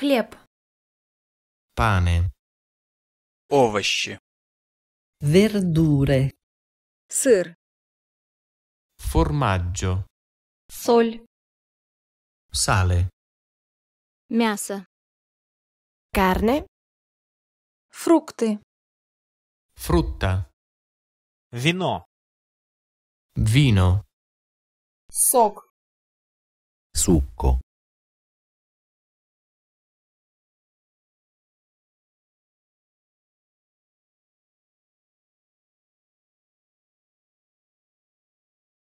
хлеб, pane, овощи, verdure, сыр, formaggio, соль, sale, мясо, carne, фрукты, frutta, вино, vino, сок, succo.